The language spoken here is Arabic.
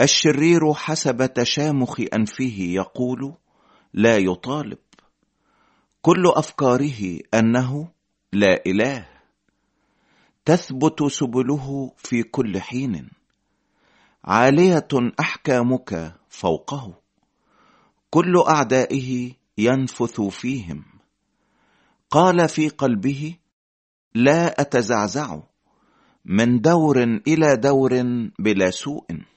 الشرير حسب تشامخ انفه يقول لا يطالب كل افكاره انه لا اله تثبت سبله في كل حين عاليه احكامك فوقه كل اعدائه ينفث فيهم قال في قلبه لا اتزعزع من دور الى دور بلا سوء